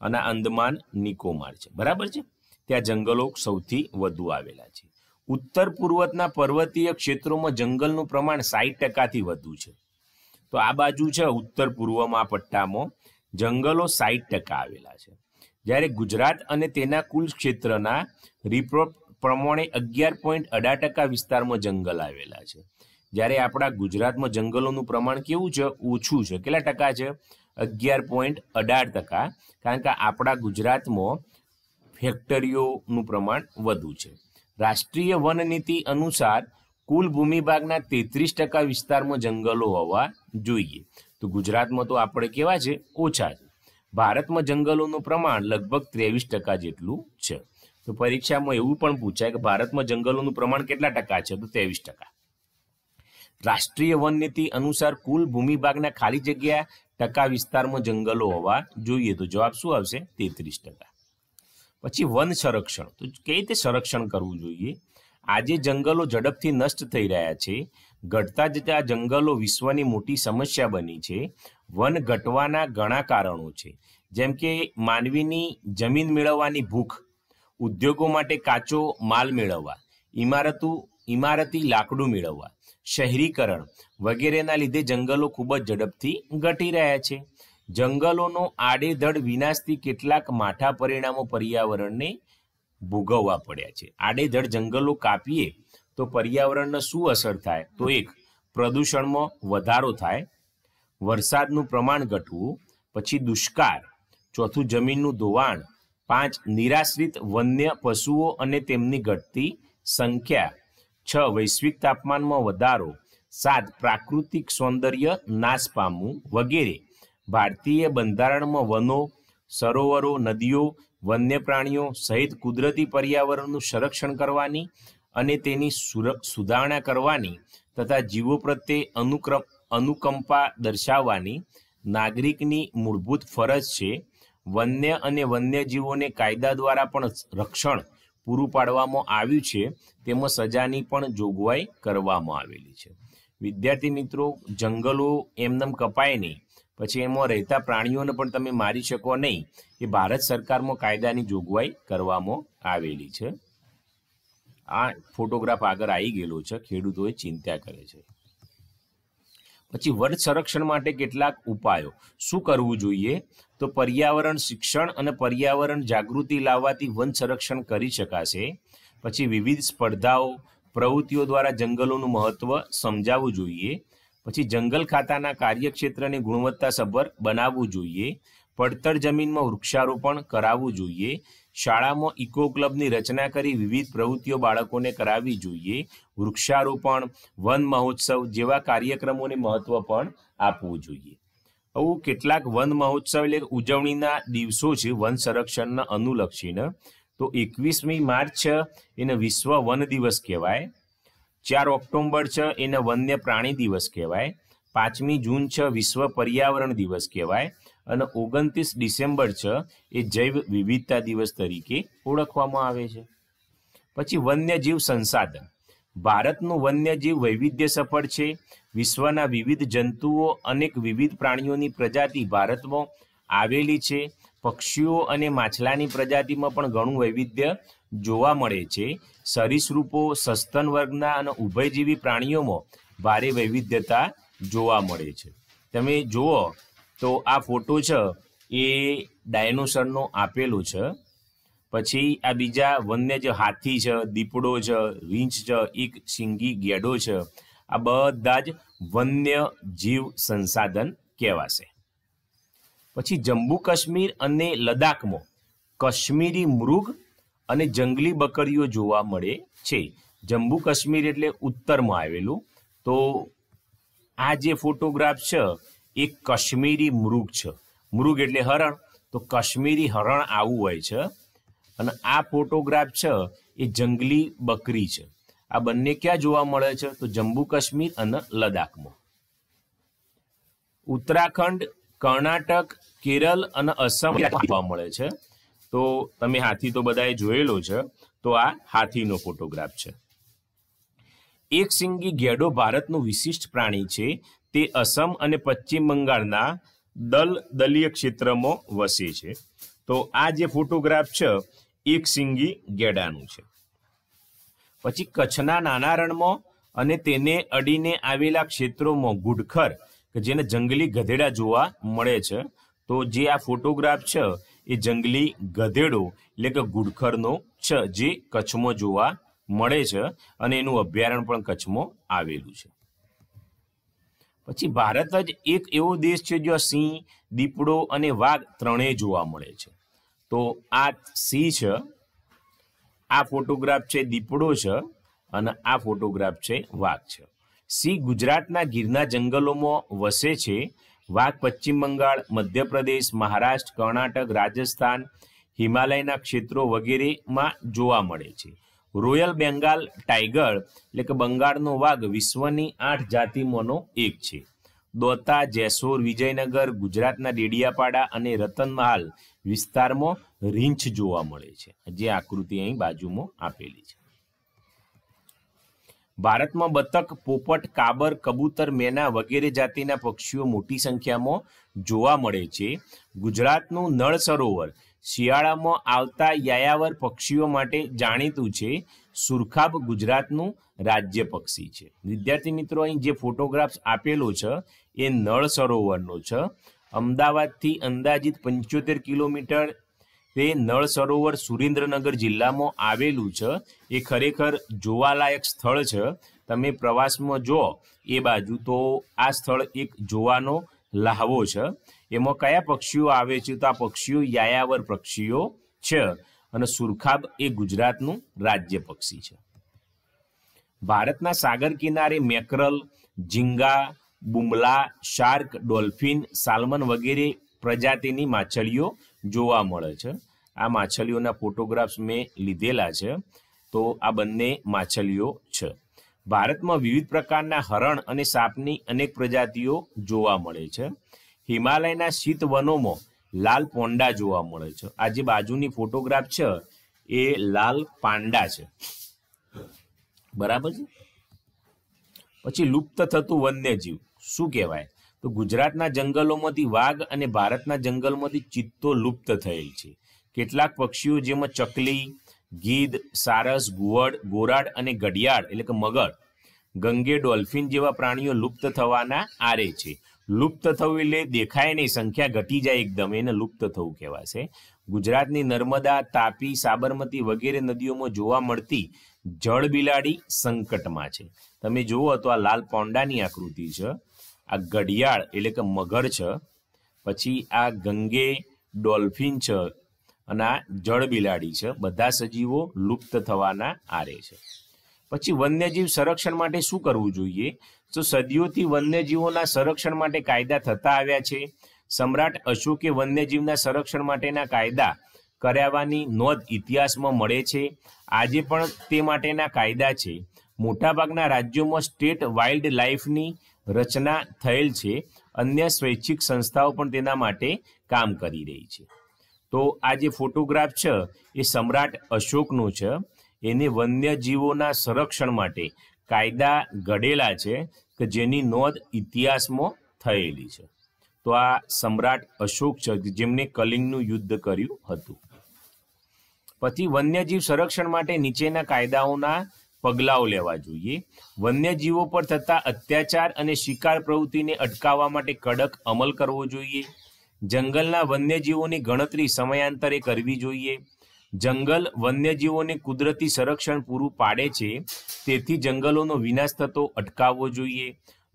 અને અંદમાન નિકોમાર છે બરાબર છે ત્યાં જંગલો સૌથી વધુ આવેલા છે ઉત્તર પૂર્વતના પર્વતીય ક્ષેત્રોમાં જંગલનું પ્રમાણ સાહીઠ ટકાથી વધુ છે તો આ બાજુ છે ઉત્તર પૂર્વમાં પટ્ટામાં જંગલો સાહીઠ ટકા આવેલા છે જ્યારે ગુજરાત અને તેના કુલ ક્ષેત્રના રિપોર્ટ પ્રમાણે અગિયાર પોઈન્ટ અઢાર ટકા વિસ્તારમાં જંગલ આવેલા છે જ્યારે આપણા ગુજરાતમાં જંગલોનું પ્રમાણ કેવું છે ઓછું છે કેટલા ટકા છે અગિયાર પોઈન્ટ અઢાર ટકા કારણ કે આપણા ગુજરાતમાં ફેક્ટરીઓનું પ્રમાણ વધુ છે રાષ્ટ્રીય વન નીતિ અનુસાર કુલ ભૂમિભાગના તેત્રીસ ટકા વિસ્તારમાં જંગલો હોવા જોઈએ તો ગુજરાતમાં તો આપણે કેવા છે ઓછા છે ભારતમાં જંગલોનું પ્રમાણ લગભગ ત્રેવીસ ટકા જેટલું છે તો પરીક્ષામાં એવું પણ પૂછાય કે ભારતમાં જંગલોનું પ્રમાણ કેટલા ટકા છે તો ત્રેવીસ ટકા રાષ્ટ્રીય વન નીતિ અનુસાર કુલ ભૂમિભાગના ખાલી જગ્યા ટકા વિસ્તારમાં જંગલો હોવા જોઈએ તો જવાબ શું આવશે તેત્રીસ ટકા પછી વન સંરક્ષણ તો કઈ રીતે સંરક્ષણ કરવું જોઈએ આજે જંગલો ઝડપથી નષ્ટ થઈ રહ્યા છે ઘટતા જતા જંગલો વિશ્વની મોટી સમસ્યા બની છે વન ઘટવાના ઘણા કારણો છે જેમ કે માનવીની જમીન મેળવવાની ભૂખ ઉદ્યોગો માટે કાચો માલ મેળવવા ઇમારતો ઇમારતી લાકડું મેળવવા શહેરીકરણ વગેરેના લીધે જંગલો ખૂબ જ ઝડપથી ઘટી રહ્યા છે જંગલોનો આડેધડ વિનાશથી કેટલાક માઠા પરિણામો પર્યાવરણને ભોગવવા પડ્યા છે આડેધડ જંગલો કાપીએ તો પર્યાવરણને શું અસર થાય તો એક પ્રદૂષણમાં વધારો થાય વરસાદનું પ્રમાણ ઘટવું પછી દુષ્કાળ ચોથું જમીનનું ધોવાણ પાંચ નિરાશ્રિત વન્ય પશુઓ અને તેમની ઘટતી સંખ્યા છ વૈશ્વિક તાપમાનમાં વધારો સાત પ્રાકૃતિક સૌંદર્ય નાશ પામવું વગેરે ભારતીય બંધારણમાં વનો સરોવરો નદીઓ વન્ય પ્રાણીઓ સહિત કુદરતી પર્યાવરણનું સંરક્ષણ કરવાની અને તેની સુધારણા કરવાની તથા જીવો પ્રત્યે અનુક્રમ અનુકંપા દર્શાવવાની નાગરિકની મૂળભૂત ફરજ છે વન્ય અને વન્યજીવોને કાયદા દ્વારા પણ રક્ષણ પૂરું પાડવામાં આવ્યું છે તેમાં સજાની પણ જોગવાઈ કરવામાં આવેલી છે વિદ્યાર્થી મિત્રો જંગલો એમનેમ કપાય નહીં પછી એમાં રહેતા પ્રાણીઓને પણ તમે મારી શકો નહીં એ ભારત સરકારમાં કાયદાની જોગવાઈ કરવામાં આવેલી છે આ ફોટોગ્રાફ આગળ આવી ગયેલો છે ખેડૂતોએ ચિંતા કરે છે પછી વન સંરક્ષણ માટે કેટલાક ઉપાયો શું કરવું જોઈએ તો પર્યાવરણ શિક્ષણ અને પર્યાવરણ જાગૃતિ લાવવાથી વન સંરક્ષણ કરી શકાશે પછી વિવિધ સ્પર્ધાઓ પ્રવૃત્તિઓ દ્વારા જંગલોનું મહત્વ સમજાવવું જોઈએ પછી જંગલ ખાતાના કાર્યક્ષેત્રને ગુણવત્તાસભર બનાવવું જોઈએ પડતર જમીનમાં વૃક્ષારોપણ કરાવવું જોઈએ શાળામાં ઇકો ક્લબની રચના કરી વિવિધ પ્રવૃત્તિઓ બાળકોને કરાવવી જોઈએ વૃક્ષારોપણ વન મહોત્સવ જેવા કાર્યક્રમોને મહત્વ પણ આપવું જોઈએ આવું કેટલાક વન મહોત્સવ એટલે ઉજવણીના દિવસો છે વન સંરક્ષણના અનુલક્ષીને તો એકવીસમી માર્ચ એને વિશ્વ વન દિવસ કહેવાય ચાર ઓક્ટોબર છે એને વન્ય પ્રાણી દિવસ કહેવાય પાંચમી જૂન છે વિશ્વ પર્યાવરણ દિવસ કહેવાય અને ઓગણત્રીસ ડિસેમ્બર છે એ જૈવ વિવિધતા દિવસ તરીકે ઓળખવામાં આવે છે પછી વન્યજીવ સંસાધન ભારતનું વન્યજીવ વૈવિધ્ય સફળ છે વિશ્વના વિવિધ જંતુઓ અનેક વિવિધ પ્રાણીઓની પ્રજાતિ ભારતમાં આવેલી છે પક્ષીઓ અને માછલાની પ્રજાતિમાં પણ ઘણું વૈવિધ્ય જોવા મળે છે સરીસૃપો સસ્તન વર્ગના અને ઉભયજીવી પ્રાણીઓમાં ભારે વૈવિધ્યતા જોવા મળે છે તમે જુઓ તો આ ફોટો છે એ ડાયનોસરનો આપેલો છે પછી આ બીજા વન્ય જે હાથી છે દીપડો છે રીંછ છે એક સિંગી ગેડો છે આ બધા જ વન્ય જીવ સંસાધન કહેવાશે પછી જમ્મુ કાશ્મીર અને લદ્દાખમાં કાશ્મીરી મૃગ અને જંગલી બકરીઓ જોવા મળે છે જમ્મુ કાશ્મીર એટલે ઉત્તરમાં આવેલું તો આ જે ફોટોગ્રાફ છે એ કાશ્મીરી મૃગ છે મૃગ એટલે હરણ તો કાશ્મીરી હરણ આવું હોય છે અને આ ફોટોગ્રાફ છે એ જંગલી બકરી છે આ બંને ક્યાં જોવા મળે છે તો જમ્મુ કાશ્મીર અને લદ્દાખમાં ઉત્તરાખંડ કર્ણાટક કેરળ અને અસમ જોવા મળે છે તો તમે હાથી તો બધાએ જોયેલો છે તો આ હાથીનો ફોટોગ્રાફ છે એક સિંગી ગેડો ભારતનું વિશિષ્ટ પ્રાણી છે તે અસમ અને પશ્ચિમ બંગાળના દલ દલીય ક્ષેત્રમાં વસે છે તો આ જે ફોટોગ્રાફ છે એક સિંગી ગેડાનું છે પછી કચ્છના નાના રણમાં અને તેને અડીને આવેલા ક્ષેત્રોમાં ગુડખર કે જેને જંગલી ગધેડા જોવા મળે છે તો જે આ ફોટોગ્રાફ છે એ જંગલી ગધેડો એટલે કે ગુડખરનો છે જે કચ્છમાં જોવા મળે છે અને એનું અભયારણ્ય પણ કચ્છમાં આવેલું છે પછી ભારત જ એક એવો દેશ છે જ્યાં સિંહ દીપડો અને વાઘ ત્રણેય જોવા મળે છે તો આ સિંહ છે આ ફોટોગ્રાફ છે દીપડો છે અને આ ફોટોગ્રાફ છે વાઘ છે સિંહ ગુજરાતના ગીરના જંગલોમાં વસે છે વાઘ પશ્ચિમ બંગાળ મધ્યપ્રદેશ મહારાષ્ટ્ર કર્ણાટક રાજસ્થાન હિમાલયના ક્ષેત્રો વગેરેમાં જોવા મળે છે રોયલ બેંગાલ ટાઈગર એટલે કે બંગાળનો વાઘ વિશ્વની આઠ જાતિમાંનો એક છે દોતા જેસોર વિજયનગર ગુજરાતના ડેડિયાપાડા અને રતનમહાલ વિસ્તારમાં રીંછ જોવા મળે છે જે આકૃતિ અહીં બાજુમાં આપેલી છે ભારતમાં બતક પોપટ કાબર કબૂતર મેના વગેરે જાતિના પક્ષીઓ મોટી સંખ્યામાં જોવા મળે છે ગુજરાતનું નળ સરોવર શિયાળામાં આવતા યાયાવર પક્ષીઓ માટે જાણીતું છે સુરખાબ ગુજરાતનું રાજ્ય પક્ષી છે વિદ્યાર્થી મિત્રો અહીં જે ફોટોગ્રાફ્સ આપેલો છે એ નળ સરોવરનો છે અમદાવાદથી અંદાજિત પંચોતેર કિલોમીટર તે નળ સરોવર સુરેન્દ્રનગર જિલ્લામાં આવેલું છે એ ખરેખર જોવાલાયક સ્થળ છે તમે પ્રવાસમાં જો એ બાજુ તો આ સ્થળ એક જોવાનો લહાવો છે એમાં કયા પક્ષીઓ આવે છે તો આ પક્ષીઓ યાયાવર પક્ષીઓ છે અને સુરખાબ એ ગુજરાતનું રાજ્ય પક્ષી છે ભારતના સાગર કિનારે મેકરલ ઝીંગા બુમલા શાર્ક ડોલ્ફિન સાલ્મન વગેરે પ્રજાતિની માછલીઓ જોવા મળે છે આ માછલીઓના ફોટોગ્રાફ્સ મેં લીધેલા છે તો આ બંને માછલીઓ છે ભારતમાં વિવિધ પ્રકારના હરણ અને સાપની અનેક પ્રજાતિઓ જોવા મળે છે હિમાલયના શીત વનોમાં લાલ પોંડા જોવા મળે છે આ જે બાજુની ફોટોગ્રાફ છે એ લાલ પાંડા છે બરાબર છે પછી લુપ્ત થતું વન્યજીવ શું કહેવાય તો ગુજરાતના જંગલોમાંથી વાઘ અને ભારતના જંગલમાંથી ચિત્તો લુપ્ત થયેલ છે કેટલાક પક્ષીઓ જેમાં ચકલી ગીધ સારસ ગુવડ ગોરાડ અને ઘડિયાળ એટલે કે મગર ગંગે ડોલ્ફિન જેવા પ્રાણીઓ લુપ્ત થવાના આરે છે લુપ્ત થવું એટલે દેખાય નહીં સંખ્યા ઘટી જાય એકદમ એને લુપ્ત થવું કહેવાશે ગુજરાતની નર્મદા તાપી સાબરમતી વગેરે નદીઓમાં જોવા મળતી જળ બિલાડી સંકટમાં છે તમે જુઓ તો આ લાલ પોંડાની આકૃતિ છે આ ઘડિયાળ એટલે કે મગર છે પછી આ ગંગે ડોલ્ફિન છે અને આ જળ બિલાડી છે બધા સજીવો લુપ્ત થવાના આરે છે પછી વન્યજીવ સંરક્ષણ માટે શું કરવું જોઈએ તો સદીઓથી વન્યજીવોના સંરક્ષણ માટે કાયદા થતા આવ્યા છે સમ્રાટ અશોકે વન્યજીવના સંરક્ષણ માટેના કાયદા કરાવવાની નોંધ ઇતિહાસમાં મળે છે આજે પણ તે માટેના કાયદા છે મોટાભાગના રાજ્યોમાં સ્ટેટ વાઇલ્ડ લાઇફની રચના થયેલ છે અન્ય સ્વૈચ્છિક સંસ્થાઓ પણ તેના માટે કામ કરી રહી છે તો આ જે ફોટોગ્રાફ છે એ સમ્રાટ અશોકનો છે એને વન્યજીવોના સંરક્ષણ માટે કાયદા ઘડેલા છે કે જેની નોંધ ઇતિહાસમાં થયેલી છે તો આ સમ્રાટ અશોક છે જેમણે કલિંગનું યુદ્ધ કર્યું હતું પછી વન્યજીવ સંરક્ષણ માટે નીચેના કાયદાઓના પગલાઓ લેવા જોઈએ વન્યજીવો પર થતા અત્યાચાર અને શિકાર પ્રવૃત્તિને અટકાવવા માટે કડક અમલ કરવો જોઈએ જંગલના વન્યજીવોની ગણતરી સમયાંતરે કરવી જોઈએ જંગલ વન્યજીવોને કુદરતી સંરક્ષણ પૂરું પાડે છે તેથી જંગલોનો વિનાશ થતો અટકાવવો જોઈએ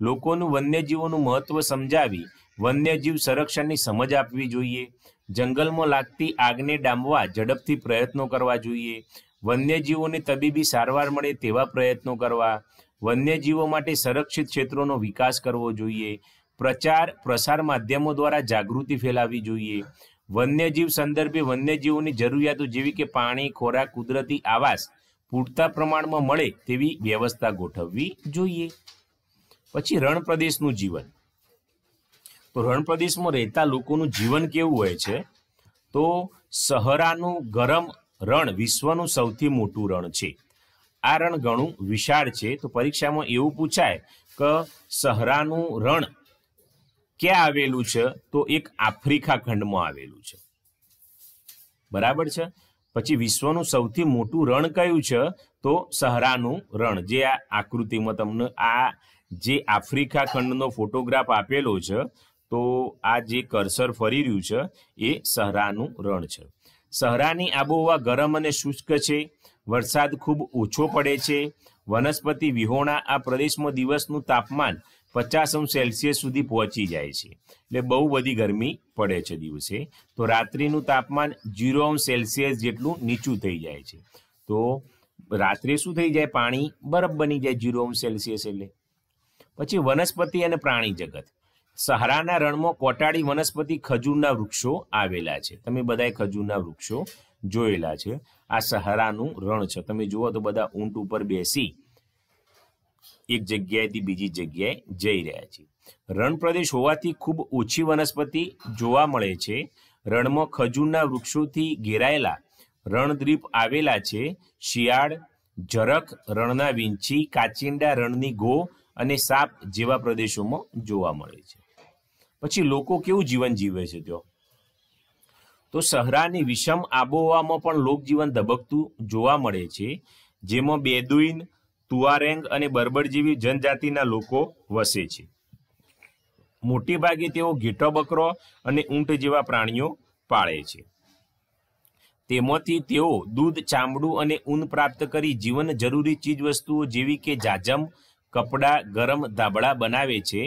લોકોનું વન્યજીવોનું મહત્વ સમજાવી વન્યજીવ સંરક્ષણની સમજ આપવી જોઈએ જંગલમાં લાગતી આગને ડામવા ઝડપથી પ્રયત્નો કરવા જોઈએ વન્યજીવોને તબીબી સારવાર મળે તેવા પ્રયત્નો કરવા વન્યજીવો માટે સંરક્ષિત ક્ષેત્રોનો વિકાસ કરવો જોઈએ પ્રચાર પ્રસાર માધ્યમો દ્વારા જાગૃતિ ફેલાવવી જોઈએ વન્યજીવ સંદર્ભે વન્યજીવોની જરૂરિયાતો જેવી કે પાણી ખોરાક કુદરતી આવાસ પૂરતા પ્રમાણમાં મળે તેવી વ્યવસ્થા ગોઠવવી જોઈએ પછી રણપ્રદેશનું જીવન તો રણપ્રદેશમાં રહેતા લોકોનું જીવન કેવું હોય છે તો સહરાનું ગરમ રણ વિશ્વનું સૌથી મોટું રણ છે આ રણ ઘણું વિશાળ છે તો પરીક્ષામાં એવું પૂછાય કે સહરાનું રણ ક્યાં આવેલું છે તો એક આફ્રિકા ખંડમાં આવેલું છે બરાબર છે પછી વિશ્વનું સૌથી મોટું રણ કયું છે તો સહરાનું રણ જે આ આકૃતિમાં તમને આ જે આફ્રિકા ખંડનો ફોટોગ્રાફ આપેલો છે તો આ જે કરસર ફરી રહ્યું છે એ સહરાનું રણ છે શહેરાની આબોહવા ગરમ અને શુષ્ક છે વરસાદ ખૂબ ઓછો પડે છે વનસ્પતિ વિહોણા આ પ્રદેશમાં દિવસનું તાપમાન પચાસ અંશ સેલ્સિયસ સુધી પહોંચી જાય છે એટલે બહુ બધી ગરમી પડે છે દિવસે તો રાત્રિનું તાપમાન જીરો અંશ સેલ્સિયસ જેટલું નીચું થઈ જાય છે તો રાત્રે શું થઈ જાય પાણી બરફ બની જાય ઝીરો અંશ સેલ્સિયસ એટલે પછી વનસ્પતિ અને પ્રાણી જગત સહારાના રણમાં કોટાળી વનસ્પતિ ખજૂરના વૃક્ષો આવેલા છે તમે બધાએ ખજૂરના વૃક્ષો જોયેલા છે આ સહારાનું રણ છે તમે જુઓ તો બધા ઊંટ ઉપર બેસી એક જગ્યાએથી બીજી જગ્યાએ જઈ રહ્યા છે રણ પ્રદેશ હોવાથી ખૂબ ઓછી વનસ્પતિ જોવા મળે છે રણમાં ખજૂરના વૃક્ષોથી ઘેરાયેલા રણદ્વીપ આવેલા છે શિયાળ જરખ રણના વિંછી કાચિંડા રણની ગો અને સાપ જેવા પ્રદેશોમાં જોવા મળે છે પછી લોકો કેવું જીવન જીવે છે તેઓ તો શહરાની વિષમ આબોહવામાં પણ લોકજીવન ધબકતું જોવા મળે છે જેમાં બેદુઈન તુઆરેંગ અને બરબડ જેવી જનજાતિના લોકો વસે છે ભાગે તેઓ ઘેટો બકરો અને ઊંટ જેવા પ્રાણીઓ પાળે છે તેમાંથી તેઓ દૂધ ચામડું અને ઊન પ્રાપ્ત કરી જીવન જરૂરી ચીજ વસ્તુઓ જેવી કે જાજમ કપડાં ગરમ ધાબળા બનાવે છે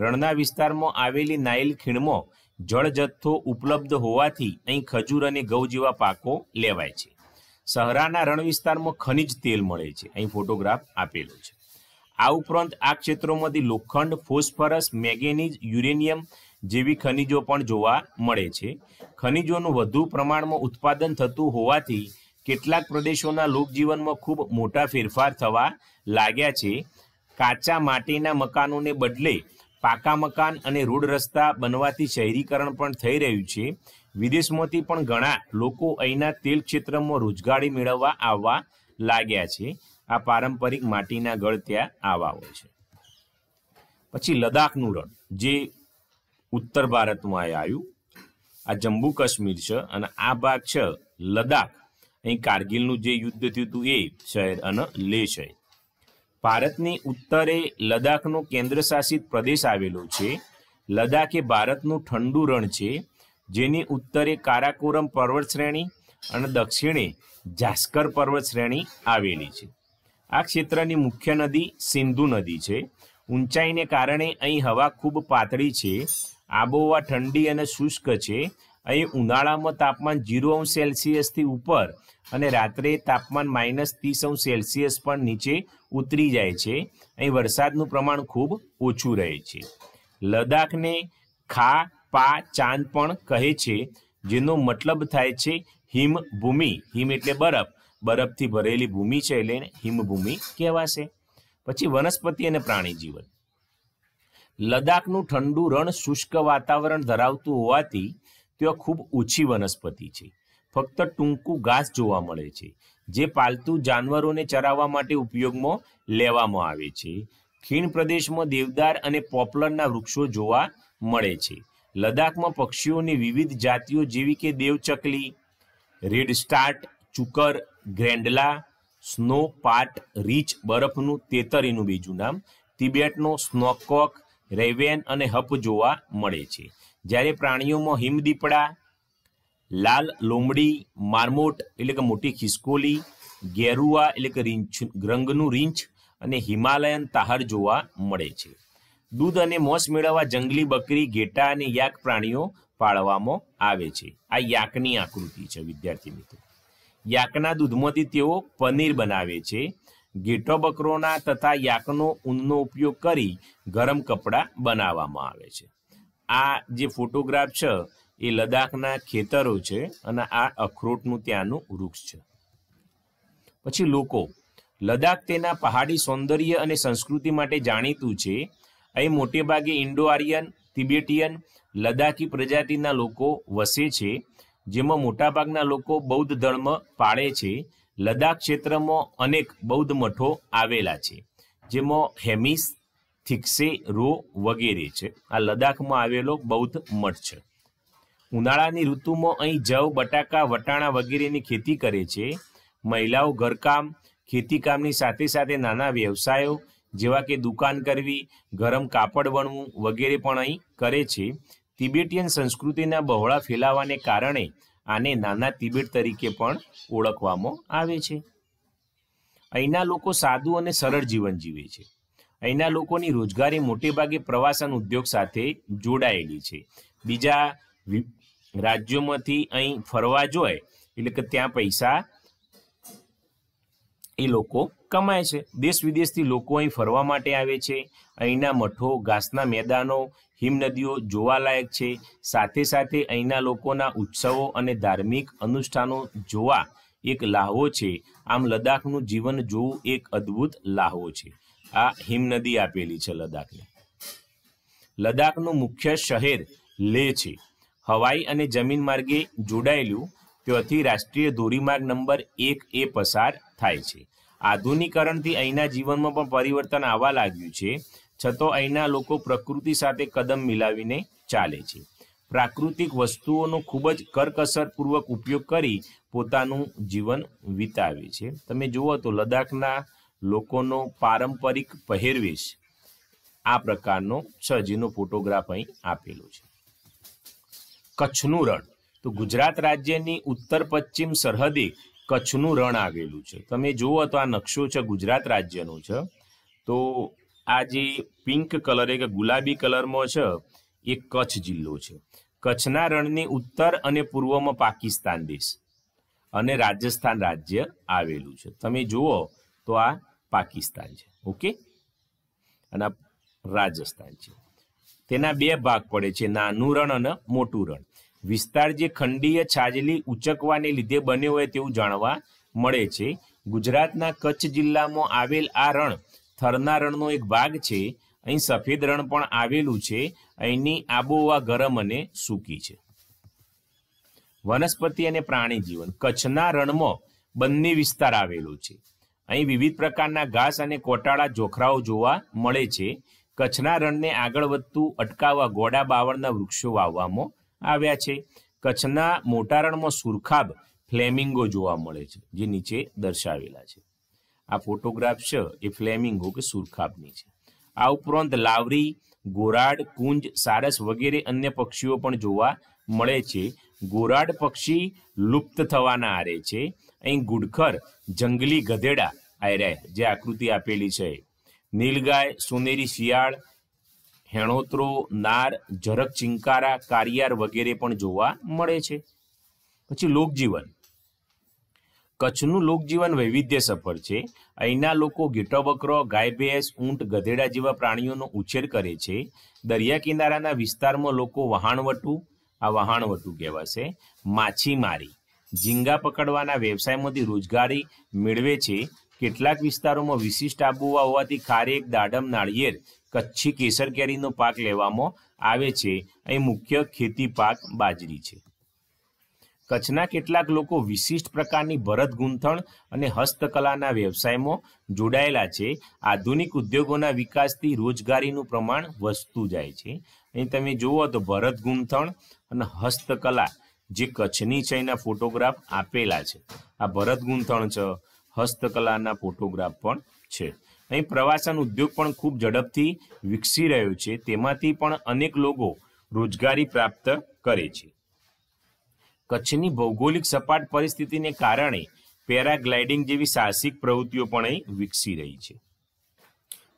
રણના વિસ્તારમાં આવેલી નાઇલ ખીણમાં જળ જથ્થો ઉપલબ્ધ હોવાથી અહીં ખજૂર અને ઘઉં જેવા પાકો લેવાય છે શહેરાના રણ વિસ્તારમાં ખનિજ તેલ મળે છે અહીં ફોટોગ્રાફ આપેલો છે આ ઉપરાંત આ ક્ષેત્રોમાંથી લોખંડ ફોસ્ફરસ મેગેનીઝ યુરેનિયમ જેવી ખનિજો પણ જોવા મળે છે ખનિજોનું વધુ પ્રમાણમાં ઉત્પાદન થતું હોવાથી કેટલાક પ્રદેશોના લોકજીવનમાં ખૂબ મોટા ફેરફાર થવા લાગ્યા છે કાચા માટીના મકાનોને બદલે પાકા મકાન અને રોડ રસ્તા બનવાથી શહેરીકરણ પણ થઈ રહ્યું છે વિદેશમાંથી પણ ઘણા લોકો અહીંના તેલ ક્ષેત્રમાં રોજગારી મેળવવા આવવા લાગ્યા છે આ પારંપરિક માટીના ગળ ત્યાં આવા હોય છે પછી લદાખનું રણ જે ઉત્તર ભારતમાં આવ્યું આ જમ્મુ કાશ્મીર છે અને આ ભાગ છે લદ્દાખ અહીં કારગિલનું જે યુદ્ધ થયું હતું એ શહેર અને લેહ શહેર ભારતની ઉત્તરે લદ્દાખનો કેન્દ્રશાસિત પ્રદેશ આવેલો છે લદ્દાખ એ ભારતનું ઠંડુ રણ છે જેની ઉત્તરે કારાકોરમ પર્વત શ્રેણી અને દક્ષિણે જાસ્કર પર્વત શ્રેણી આવેલી છે આ ક્ષેત્રની મુખ્ય નદી સિંધુ નદી છે ઊંચાઈને કારણે અહીં હવા ખૂબ પાતળી છે આબોહવા ઠંડી અને શુષ્ક છે અહીં ઉનાળામાં તાપમાન જીરો અંશ સેલ્સિયસથી ઉપર અને રાત્રે તાપમાન માઇનસ ત્રીસ અંશ સેલ્સિયસ પણ નીચે ઉતરી જાય છે અહીં વરસાદનું પ્રમાણ ખૂબ ઓછું રહે છે લદ્દાખને ખા પા ચાંદ પણ કહે છે જેનો મતલબ થાય છે હિમભૂમિ હિમ એટલે બરફ બરફથી ભરેલી ભૂમિ છે એટલે હિમભૂમિ કહેવાશે પછી વનસ્પતિ અને પ્રાણી જીવન લદ્દાખનું ઠંડુ રણ શુષ્ક વાતાવરણ ધરાવતું હોવાથી ત્યાં ખૂબ ઓછી વનસ્પતિ છે ફક્ત ટૂંકું ઘાસ જોવા મળે છે જે પાલતુ જાનવરોને ચરાવવા માટે ઉપયોગમાં લેવામાં આવે છે ખીણ પ્રદેશમાં દેવદાર અને પોપલરના વૃક્ષો જોવા મળે છે લદ્દાખમાં પક્ષીઓની વિવિધ જાતિઓ જેવી કે દેવચકલી redstart chukar grandala snow પાટ રીચ બરફનું તેતરીનું બીજું નામ તિબેટનો સ્નોકોક રેવેન અને હપ જોવા મળે છે જ્યારે પ્રાણીઓમાં હિમદીપડા લાલ લોમડી મારમોટ એટલે કે મોટી ખિસકોલી ગેરુઆ એટલે કે રીંછ રંગનું રીંછ અને હિમાલયન તાહર જોવા મળે છે દૂધ અને મોસ મેળવવા જંગલી બકરી ઘેટા અને યાક પ્રાણીઓ પાળવામાં આવે છે આ યાકની આકૃતિ છે વિદ્યાર્થી મિત્રો યાકના દૂધમાંથી તેઓ પનીર બનાવે છે ઘેટો બકરોના તથા યાકનો ઊનનો ઉપયોગ કરી ગરમ કપડાં બનાવવામાં આવે છે આ જે ફોટોગ્રાફ છે એ લદ્દાખના ખેતરો છે અને આ અખરોટનું ત્યાંનું વૃક્ષ છે પછી લોકો લદ્દાખ તેના પહાડી સૌંદર્ય અને સંસ્કૃતિ માટે જાણીતું છે અહીં મોટેભાગે ઇન્ડો આર્યન તિબેટીયન લદ્દાખી પ્રજાતિના લોકો વસે છે જેમાં મોટાભાગના લોકો બૌદ્ધ ધર્મ પાળે છે લદ્દાખ ક્ષેત્રમાં અનેક બૌદ્ધ મઠો આવેલા છે જેમાં હેમિસ થિક્સે રો વગેરે છે આ લદ્દાખમાં આવેલો બૌદ્ધ મઠ છે ઉનાળાની ઋતુમાં અહીં જવ બટાકા વટાણા વગેરેની ખેતી કરે છે મહિલાઓ ઘરકામ ખેતીકામની સાથે સાથે નાના વ્યવસાયો જેવા કે દુકાન કરવી ગરમ કાપડ વણવું વગેરે પણ અહીં કરે છે તિબેટીયન સંસ્કૃતિના બહોળા ફેલાવાને કારણે આને નાના તિબેટ તરીકે પણ ઓળખવામાં આવે છે અહીંના લોકો સાદું અને સરળ જીવન જીવે છે અહીંના લોકોની રોજગારી મોટેભાગે પ્રવાસન ઉદ્યોગ સાથે જોડાયેલી છે બીજા રાજ્યોમાંથી અહીં ફરવા જોઈએ એટલે કે ત્યાં પૈસા એ લોકો કમાય છે દેશ વિદેશથી લોકો અહીં ફરવા માટે આવે છે અહીંના મઠો ઘાસના મેદાનો હિમનદીઓ જોવાલાયક છે સાથે સાથે અહીંના લોકોના ઉત્સવો અને ધાર્મિક અનુષ્ઠાનો જોવા એક લાહવો છે આમ લદ્દાખનું જીવન જોવું એક અદ્ભુત લાહવો છે આ હિમનદી આપેલી છે લદ્દાખની લદ્દાખનું મુખ્ય શહેર લેહ છે હવાઈ અને જમીન માર્ગે જોડાયેલું ત્યાંથી રાષ્ટ્રીય ધોરીમાર્ગ નંબર એક એ પસાર થાય છે આધુનિકરણથી અહીંના જીવનમાં પણ પરિવર્તન આવવા લાગ્યું છે છતાં અહીંના લોકો પ્રકૃતિ સાથે કદમ મિલાવીને ચાલે છે પ્રાકૃતિક વસ્તુઓનો ખૂબ જ કરકસરપૂર્વક ઉપયોગ કરી પોતાનું જીવન વિતાવે છે તમે જુઓ તો લદાખના લોકોનો પારંપરિક પહેરવેશ આ પ્રકારનો છજીનો ફોટોગ્રાફ અહીં આપેલો છે કચ્છનું રણ તો ગુજરાત રાજ્યની ઉત્તર પશ્ચિમ સરહદે કચ્છનું રણ આવેલું છે તમે જુઓ તો આ નકશો છે ગુજરાત રાજ્યનો છે તો આ જે પિંક કલર કે ગુલાબી કલરમાં છે એ કચ્છ જિલ્લો છે કચ્છના રણની ઉત્તર અને પૂર્વમાં પાકિસ્તાન દેશ અને રાજસ્થાન રાજ્ય આવેલું છે તમે જુઓ તો આ પાકિસ્તાન છે ઓકે અને રાજસ્થાન છે તેના બે ભાગ પડે છે નાનું રણ અને મોટું રણ વિસ્તાર જે ખંડીય છાજલી ઉચકવાને લીધે બન્યો હોય તેવું જાણવા મળે છે ગુજરાતના કચ્છ જિલ્લામાં આવેલ આ રણ થરના રણનો એક ભાગ છે અહીં સફેદ રણ પણ આવેલું છે અહીંની આબોહવા ગરમ અને સૂકી છે વનસ્પતિ અને પ્રાણી જીવન કચ્છના રણમાં બંને વિસ્તાર આવેલું છે અહીં વિવિધ પ્રકારના ઘાસ અને કોટાળા જોખરાઓ જોવા મળે છે કચ્છના રણને આગળ વધતું અટકાવવા ગોડા બાવળના વૃક્ષો વાવવામાં આવ્યા છે કચ્છના મોટા રણમાં સુરખાબ ફ્લેમિંગો જોવા મળે છે જે નીચે દર્શાવેલા છે આ ફોટોગ્રાફ છે એ ફ્લેમિંગો કે સુરખાબની છે આ ઉપરાંત લાવરી ગોરાડ કુંજ સારસ વગેરે અન્ય પક્ષીઓ પણ જોવા મળે છે ગોરાડ પક્ષી લુપ્ત થવાના આરે છે અહીં ગુડખર જંગલી ગધેડા આયરાય જે આકૃતિ આપેલી છે નીલગાય સોનેરી શિયાળ હેણોતરો નાર ઝરક ચિંકારા કારિયાર વગેરે પણ જોવા મળે છે પછી લોકજીવન કચ્છનું લોકજીવન વૈવિધ્ય સફળ છે અહીંના લોકો ગીટો બકરો ગાય ભેંસ ઊંટ ગધેડા જેવા પ્રાણીઓનો ઉછેર કરે છે દરિયા કિનારાના વિસ્તારમાં લોકો વહાણવટું આ વહાણવટું કહેવાશે માછીમારી ઝીંગા પકડવાના વ્યવસાયમાંથી રોજગારી મેળવે છે કેટલાક વિસ્તારોમાં વિશિષ્ટ આબોહવા હોવાથી ખારેક દાડમ નાળિયેર કચ્છી કેસર કેરીનો પાક લેવામાં આવે છે અહીં મુખ્ય ખેતી પાક બાજરી છે કચ્છના કેટલાક લોકો વિશિષ્ટ પ્રકારની ભરત ગૂંથણ અને હસ્તકલાના વ્યવસાયમાં જોડાયેલા છે આધુનિક ઉદ્યોગોના વિકાસથી રોજગારીનું પ્રમાણ વધતું જાય છે અહીં તમે જુઓ તો ભરત ગૂંથણ અને હસ્તકલા જે કચ્છની છે ફોટોગ્રાફ આપેલા છે આ ભરત ગૂંથણ છે હસ્તકલાના ફોટોગ્રાફ પણ છે અહીં પ્રવાસન ઉદ્યોગ પણ ખૂબ ઝડપથી વિકસી રહ્યો છે તેમાંથી પણ અનેક લોકો રોજગારી પ્રાપ્ત કરે છે કચ્છની ભૌગોલિક સપાટ પરિસ્થિતિને કારણે પેરાગ્લાઇડિંગ જેવી સાહસિક પ્રવૃત્તિઓ પણ અહીં વિકસી રહી છે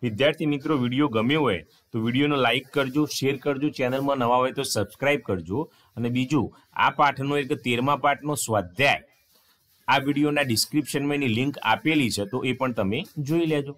વિદ્યાર્થી મિત્રો વિડીયો ગમ્યો હોય તો વિડીયોને લાઇક કરજો શેર કરજો ચેનલમાં નવા હોય તો સબસ્ક્રાઇબ કરજો અને બીજું આ પાઠનો એક તેરમા પાઠનો સ્વાધ્યાય આ વિડીયોના ડિસ્ક્રિપ્શનમાં એની લિંક આપેલી છે તો એ પણ તમે જોઈ લેજો